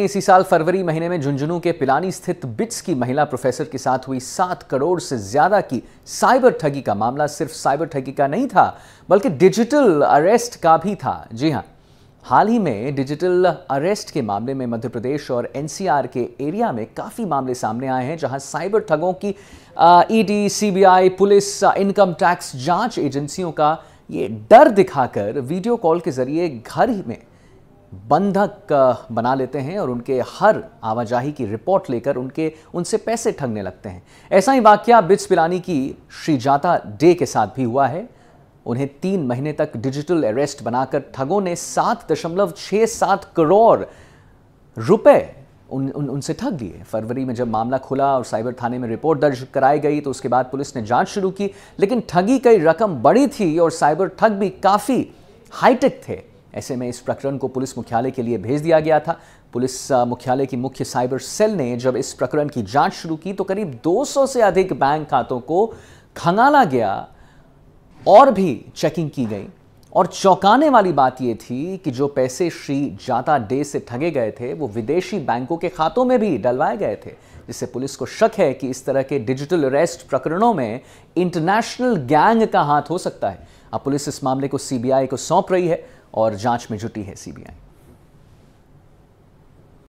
इसी साल फरवरी महीने में झुंझुनू के पिलानी स्थित बिट्स की महिला प्रोफेसर के साथ हुई सात करोड़ से ज्यादा की साइबर ठगी का मामला सिर्फ साइबर ठगी का नहीं था बल्कि डिजिटल अरेस्ट का भी था जी हाँ हाल ही में डिजिटल अरेस्ट के मामले में मध्य प्रदेश और एनसीआर के एरिया में काफ़ी मामले सामने आए हैं जहां साइबर ठगों की ED CBI police income tax जांच एजेंसियों का ये डर दिखाकर वीडियो कॉल के जरिए घर ही में बंधक बना लेते हैं और उनके हर आवाजाही की रिपोर्ट लेकर उनके उनसे पैसे ठगने लगते हैं ऐसा ही वाक्य बिट्स पिलानी की श्रीजाता डे के साथ भी हुआ है उन्हें तीन महीने तक डिजिटल अरेस्ट बनाकर ठगों ने सात दशमलव छः सात करोड़ रुपए उन, उन उनसे ठग लिए फरवरी में जब मामला खुला और साइबर थाने में रिपोर्ट दर्ज कराई गई तो उसके बाद पुलिस ने जांच शुरू की लेकिन ठगी कई रकम बड़ी थी और साइबर ठग भी काफ़ी हाईटेक थे ऐसे में इस प्रकरण को पुलिस मुख्यालय के लिए भेज दिया गया था पुलिस मुख्यालय की मुख्य साइबर सेल ने जब इस प्रकरण की जांच शुरू की तो करीब 200 से अधिक बैंक खातों को खंगाला गया और भी चेकिंग की गई और चौंकाने वाली बात यह थी कि जो पैसे श्री जाता डे से ठगे गए थे वो विदेशी बैंकों के खातों में भी डलवाए गए थे जिससे पुलिस को शक है कि इस तरह के डिजिटल अरेस्ट प्रकरणों में इंटरनेशनल गैंग का हाथ हो सकता है अब पुलिस इस मामले को सीबीआई को सौंप रही है और जांच में जुटी है सीबीआई